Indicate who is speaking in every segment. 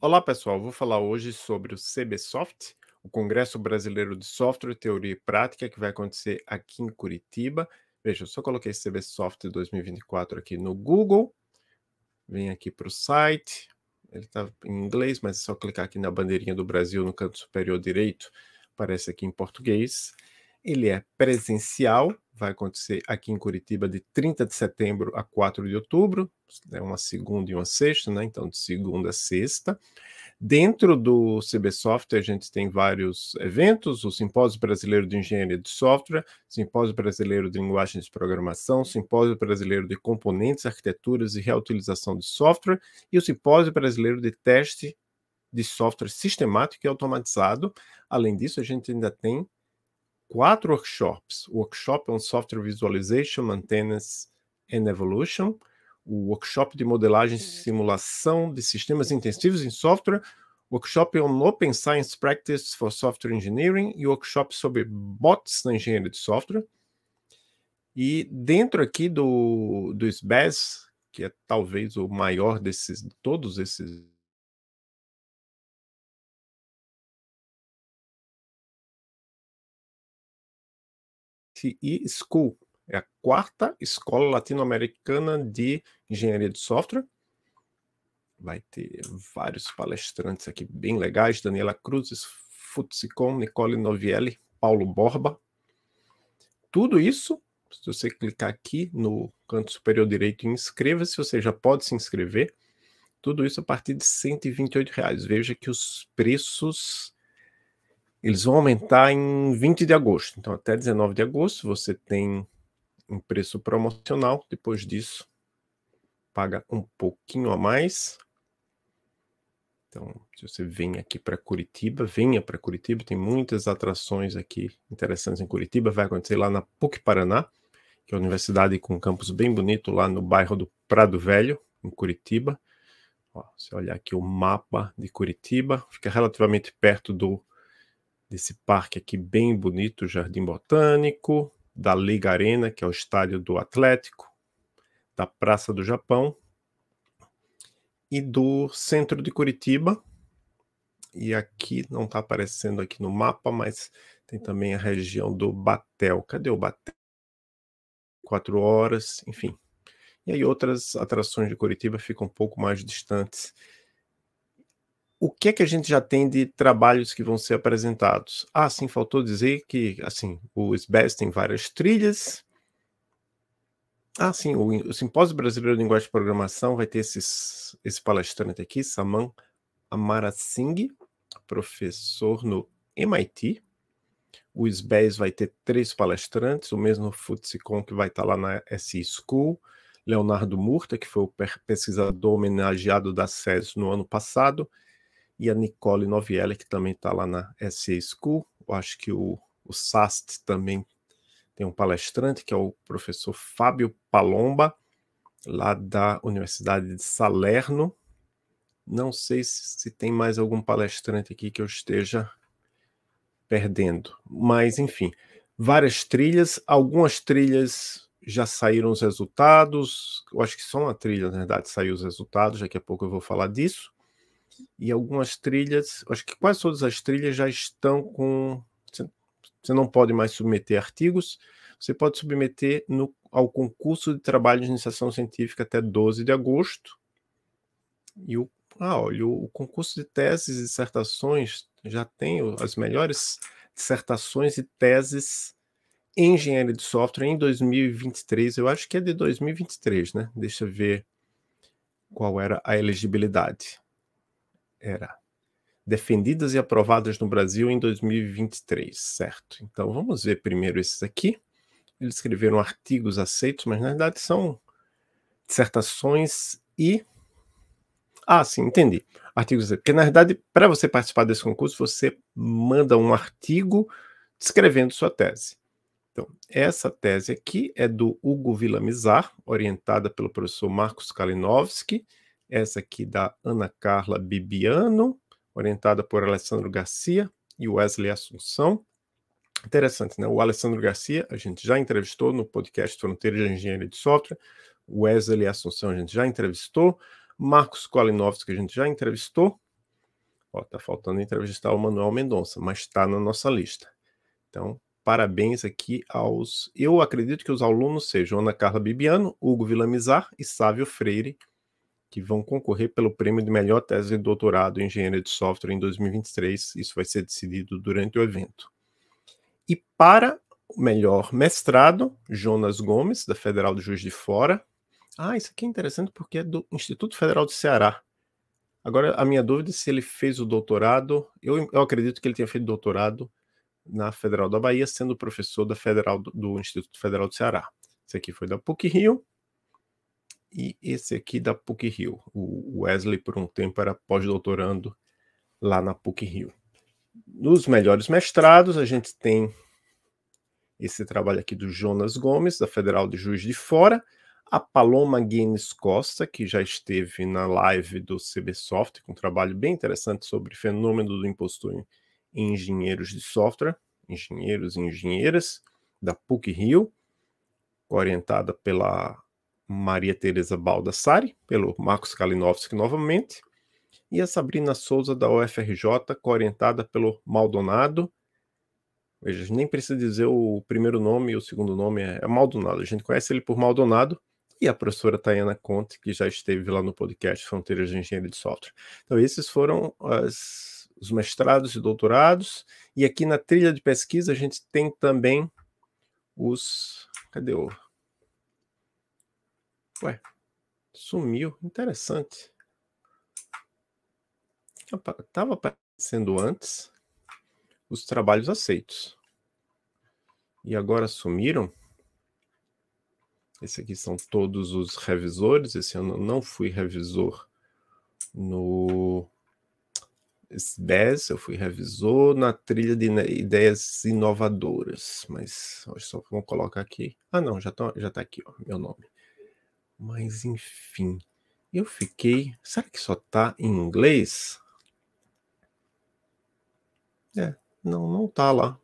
Speaker 1: Olá, pessoal. Vou falar hoje sobre o CBSoft, o Congresso Brasileiro de Software, Teoria e Prática, que vai acontecer aqui em Curitiba. Veja, eu só coloquei CBSoft 2024 aqui no Google. Vem aqui para o site. Ele está em inglês, mas é só clicar aqui na bandeirinha do Brasil no canto superior direito. Aparece aqui em português. Ele é presencial, vai acontecer aqui em Curitiba de 30 de setembro a 4 de outubro, é uma segunda e uma sexta, né? Então, de segunda a sexta. Dentro do CB Software, a gente tem vários eventos: o Simpósio Brasileiro de Engenharia de Software, Simpósio Brasileiro de Linguagens de Programação, Simpósio Brasileiro de Componentes, Arquiteturas e Reutilização de Software e o Simpósio Brasileiro de Teste de Software Sistemático e Automatizado. Além disso, a gente ainda tem quatro workshops. O workshop on Software Visualization, Maintenance and Evolution, o workshop de modelagem e simulação de sistemas intensivos em software, workshop on Open Science Practice for Software Engineering e workshop sobre bots na engenharia de software. E dentro aqui do, do SBES, que é talvez o maior desses todos esses e School, é a quarta escola latino-americana de engenharia de software. Vai ter vários palestrantes aqui bem legais: Daniela Cruzes, Futsicom, Nicole Novielli, Paulo Borba. Tudo isso, se você clicar aqui no canto superior direito e inscreva-se, você já pode se inscrever. Tudo isso a partir de R$ 128. Reais. Veja que os preços eles vão aumentar em 20 de agosto. Então, até 19 de agosto você tem um preço promocional. Depois disso, paga um pouquinho a mais. Então, se você vem aqui para Curitiba, venha para Curitiba. Tem muitas atrações aqui interessantes em Curitiba. Vai acontecer lá na PUC Paraná, que é uma universidade com um campus bem bonito lá no bairro do Prado Velho, em Curitiba. Ó, se olhar aqui o mapa de Curitiba, fica relativamente perto do desse parque aqui bem bonito, Jardim Botânico, da Liga Arena, que é o estádio do Atlético, da Praça do Japão e do centro de Curitiba. E aqui não está aparecendo aqui no mapa, mas tem também a região do Batel. Cadê o Batel? Quatro horas, enfim. E aí outras atrações de Curitiba ficam um pouco mais distantes o que é que a gente já tem de trabalhos que vão ser apresentados? Ah, sim, faltou dizer que assim, o SBES tem várias trilhas. Ah, sim, o, o Simpósio Brasileiro de Linguagem de Programação vai ter esses, esse palestrante aqui, Saman Amarasinghe, professor no MIT. O SBES vai ter três palestrantes, o mesmo Futsicon que vai estar lá na SE School. Leonardo Murta, que foi o pesquisador homenageado da SES no ano passado, e a Nicole Novielli, que também está lá na SA School. Eu acho que o, o SAST também tem um palestrante, que é o professor Fábio Palomba, lá da Universidade de Salerno. Não sei se, se tem mais algum palestrante aqui que eu esteja perdendo, mas enfim, várias trilhas, algumas trilhas já saíram os resultados. Eu acho que só uma trilha, na verdade, saiu os resultados. Daqui a pouco eu vou falar disso e algumas trilhas, acho que quase todas as trilhas já estão com. Você não pode mais submeter artigos, você pode submeter no, ao concurso de trabalho de iniciação científica até 12 de agosto. E o, ah, olha, o concurso de teses e dissertações já tem as melhores dissertações e teses em engenharia de software em 2023. Eu acho que é de 2023, né? Deixa eu ver qual era a elegibilidade. Era. Defendidas e aprovadas no Brasil em 2023, certo? Então vamos ver primeiro esses aqui. Eles escreveram artigos aceitos, mas na verdade são dissertações e. Ah, sim, entendi. Artigos. Porque na verdade, para você participar desse concurso, você manda um artigo descrevendo sua tese. Então, essa tese aqui é do Hugo Villamizar, orientada pelo professor Marcos Kalinowski, essa aqui da Ana Carla Bibiano, orientada por Alessandro Garcia e Wesley Assunção. Interessante, né? O Alessandro Garcia, a gente já entrevistou no podcast Fronteiras de Engenharia de Software. Wesley Assunção, a gente já entrevistou. Marcos Kolinovski, a gente já entrevistou. Ó, tá faltando entrevistar o Manuel Mendonça, mas está na nossa lista. Então, parabéns aqui aos. Eu acredito que os alunos sejam Ana Carla Bibiano, Hugo Vilamizar e Sávio Freire, que vão concorrer pelo prêmio de melhor tese de doutorado em engenharia de software em 2023. Isso vai ser decidido durante o evento. E para o melhor mestrado, Jonas Gomes, da Federal do Juiz de Fora. Ah, isso aqui é interessante porque é do Instituto Federal do Ceará. Agora, a minha dúvida é se ele fez o doutorado. Eu, eu acredito que ele tenha feito doutorado na Federal da Bahia, sendo professor da Federal do, do Instituto Federal do Ceará. Isso aqui foi da PUC Rio e esse aqui da PUC Rio. O Wesley, por um tempo, era pós-doutorando lá na PUC Rio. Nos melhores mestrados, a gente tem esse trabalho aqui do Jonas Gomes, da Federal de Juiz de Fora, a Paloma Guinness Costa, que já esteve na live do CB com um trabalho bem interessante sobre fenômeno do impostor em engenheiros de software, engenheiros e engenheiras, da PUC Rio, orientada pela Maria Tereza Baldassari, pelo Marcos Kalinowski novamente, e a Sabrina Souza da UFRJ, orientada pelo Maldonado. Veja, nem precisa dizer o primeiro nome, o segundo nome é, é Maldonado. A gente conhece ele por Maldonado e a professora Tayana Conte, que já esteve lá no podcast Fronteiras de Engenharia de Software. Então, esses foram as, os mestrados e doutorados. E aqui na trilha de pesquisa a gente tem também os. Cadê o Ué, sumiu. Interessante. Estava aparecendo antes os trabalhos aceitos. E agora sumiram. Esse aqui são todos os revisores. Esse ano não fui revisor no SBES, eu fui revisor na trilha de ideias inovadoras, mas só vamos colocar aqui. Ah, não, já está já tá aqui, ó, meu nome. Mas enfim, eu fiquei. Será que só tá em inglês? É, não, não tá lá.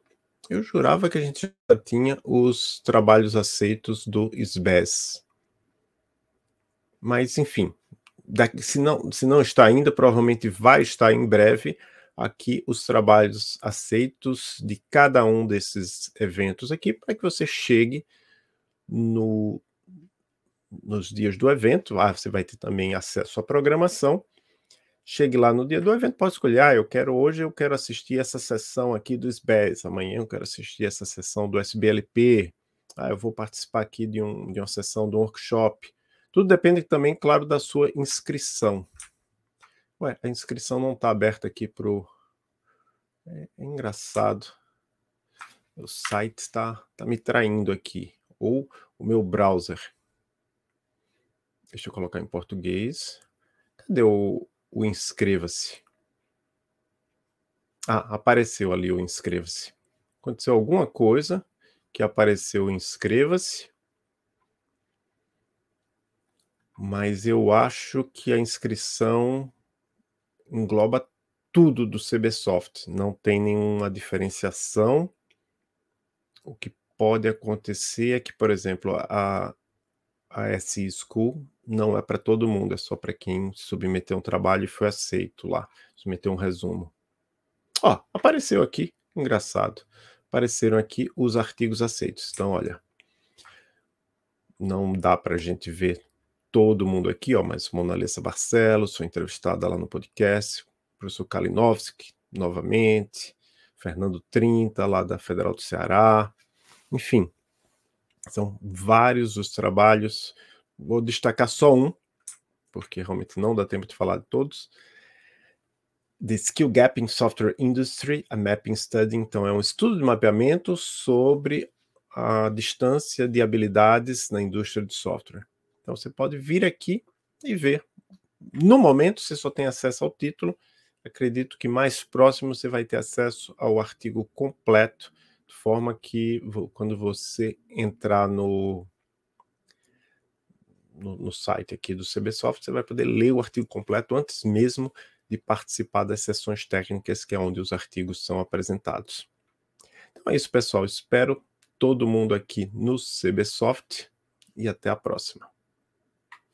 Speaker 1: Eu jurava que a gente já tinha os trabalhos aceitos do SBES. Mas enfim, daqui, se, não, se não está ainda, provavelmente vai estar em breve aqui os trabalhos aceitos de cada um desses eventos aqui para que você chegue no nos dias do evento. Ah, você vai ter também acesso à programação. Chegue lá no dia do evento, pode escolher. Ah, eu quero hoje, eu quero assistir essa sessão aqui do SBES. Amanhã eu quero assistir essa sessão do SBLP. Ah, eu vou participar aqui de, um, de uma sessão, do um workshop. Tudo depende também, claro, da sua inscrição. Ué, a inscrição não está aberta aqui para o. É, é, engraçado. O site está tá me traindo aqui. Ou o meu browser. Deixa eu colocar em português. Cadê o, o inscreva-se? Ah, apareceu ali o inscreva-se. Aconteceu alguma coisa que apareceu o inscreva-se. Mas eu acho que a inscrição engloba tudo do CBSoft. Não tem nenhuma diferenciação. O que pode acontecer é que, por exemplo, a, a SI School não é para todo mundo, é só para quem submeteu um trabalho e foi aceito lá, submeteu um resumo. Ó, apareceu aqui, engraçado. Apareceram aqui os artigos aceitos. Então, olha, não dá para a gente ver todo mundo aqui, ó, mas Mona Barcelos, foi entrevistada lá no podcast, professor Kalinowski, novamente, Fernando Trinta, lá da Federal do Ceará, enfim, são vários os trabalhos. Vou destacar só um, porque realmente não dá tempo de falar de todos. The Skill Gap in Software Industry, a Mapping Study. Então, é um estudo de mapeamento sobre a distância de habilidades na indústria de software. Então, você pode vir aqui e ver. No momento, você só tem acesso ao título. Acredito que mais próximo você vai ter acesso ao artigo completo forma que quando você entrar no, no, no site aqui do CBSoft, você vai poder ler o artigo completo antes mesmo de participar das sessões técnicas, que é onde os artigos são apresentados. Então é isso, pessoal. Espero todo mundo aqui no CBSoft e até a próxima.